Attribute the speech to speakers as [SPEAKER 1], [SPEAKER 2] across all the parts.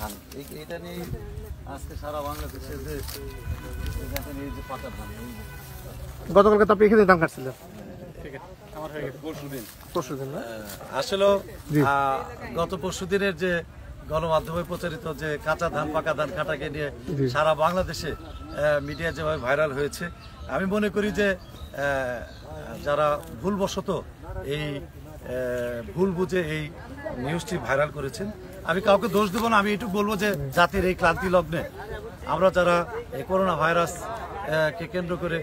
[SPEAKER 1] ধান এই এটা নিয়ে আজকে সারা বাংলাদেশের যে এখানে গতকালকে তো আপনি এখানে দাম কাটছিলেন আসলে গত পরশুদিনের যে গণমাধ্যমে প্রচারিত যে কাঁচা ধান পাকা ধান কাটাকে নিয়ে সারা বাংলাদেশে মিডিয়া যেভাবে ভাইরাল হয়েছে আমি মনে করি যে যারা ভুলবশত এই ভুল বুঝে এই নিউজটি ভাইরাল করেছেন আমি কাউকে দোষ দেবো না আমি এটুকু বলবো যে জাতির এই ক্লান্তি লগ্নে আমরা যারা এই করোনা ভাইরাস কে কেন্দ্র করে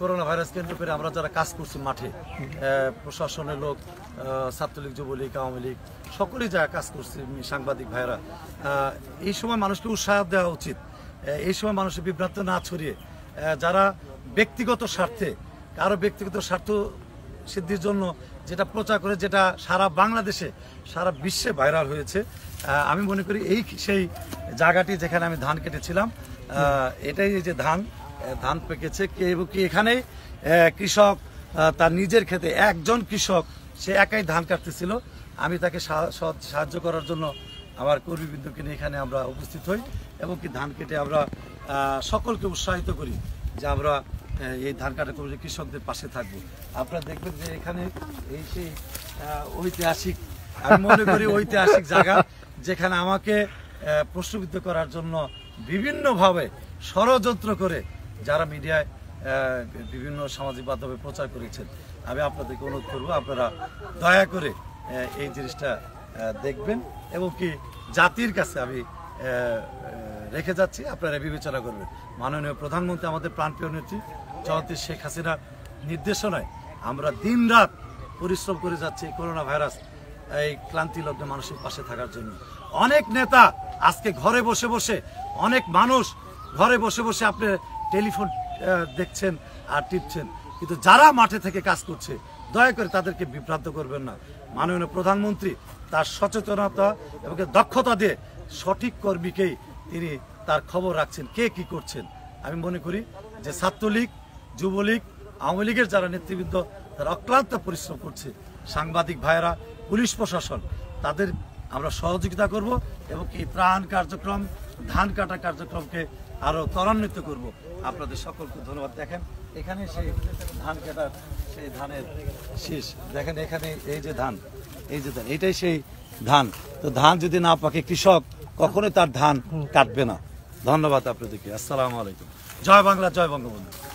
[SPEAKER 1] করোনা ভাইরাস কেন্দ্র করে আমরা যারা কাজ করছি মাঠে প্রশাসনের লোক ছাত্রলীগ যুবলীগ আওয়ামী লীগ সকলেই যারা কাজ করছি সাংবাদিক ভাইরা এই সময় মানুষকে উৎসাহ দেওয়া উচিত এই সময় মানুষের বিভ্রান্ত না ছড়িয়ে যারা ব্যক্তিগত স্বার্থে কারো ব্যক্তিগত স্বার্থ সিদ্ধির জন্য যেটা প্রচার করে যেটা সারা বাংলাদেশে সারা বিশ্বে ভাইরাল হয়েছে আমি মনে করি এই সেই জায়গাটি যেখানে আমি ধান কেটেছিলাম এটাই যে ধান ধান পেকেছে কে এবং কি এখানে কৃষক তার নিজের খেতে একজন কৃষক সে একাই ধান কাটতেছিল আমি তাকে সাহায্য করার জন্য আমার কর্মীবৃন্দকে নিয়ে এখানে আমরা উপস্থিত হই এবং কি ধান কেটে আমরা সকলকে উৎসাহিত করি যে আমরা এই ধান কাটা করে কৃষকদের পাশে থাকবো আপনারা দেখবেন যে এখানে এই সেই ঐতিহাসিক আমি মনে করি ঐতিহাসিক জায়গা যেখানে আমাকে প্রশ্নবিদ্ধ করার জন্য বিভিন্নভাবে ষড়যন্ত্র করে যারা মিডিয়ায় বিভিন্ন সামাজিক মাধ্যমে প্রচার করেছেন আমি আপনাদেরকে অনুরোধ করবো আপনারা দয়া করে এই জিনিসটা দেখবেন এবং কি জাতির কাছে আমি রেখে যাচ্ছি আপনারা বিবেচনা করবেন মাননীয় প্রধানমন্ত্রী আমাদের প্রাণপ্রিয় নেত্রী জয়ন্তী শেখ হাসিনার নির্দেশনায় আমরা দিন রাত পরিশ্রম করে যাচ্ছি করোনা ভাইরাস এই ক্লান্তি লগ্নে মানুষের পাশে থাকার জন্য অনেক নেতা আজকে ঘরে বসে বসে অনেক মানুষ ঘরে বসে বসে আপনি টেলিফোন দেখছেন আর টিপছেন কিন্তু যারা মাঠে থেকে কাজ করছে দয়া করে তাদেরকে বিভ্রান্ত করবেন না মাননীয় প্রধানমন্ত্রী তার সচেতনতা এবং দক্ষতা দিয়ে সঠিক কর্মীকেই তিনি তার খবর রাখছেন কে কি করছেন আমি মনে করি যে ছাত্রলীগ যুবলীগ আওয়ামী লীগের যারা নেতৃবৃন্দ তারা অক্লান্ত পরিশ্রম করছে সাংবাদিক ভাইয়েরা পুলিশ প্রশাসন তাদের আমরা সহযোগিতা করব এবং এই ত্রাণ কার্যক্রম ধান কাটা কার্যক্রমকে আরও ত্বরান্বিত করব আপনাদের সকলকে ধন্যবাদ দেখেন এখানে সেই ধান কাটার সেই ধানের শেষ দেখেন এখানে এই যে ধান এই যে ধান এটাই সেই ধান তো ধান যদি না পাকে কৃষক কখনোই তার ধান কাটবে না ধন্যবাদ আপনাদেরকে আসসালামু আলাইকুম জয় বাংলা জয় বঙ্গবন্ধু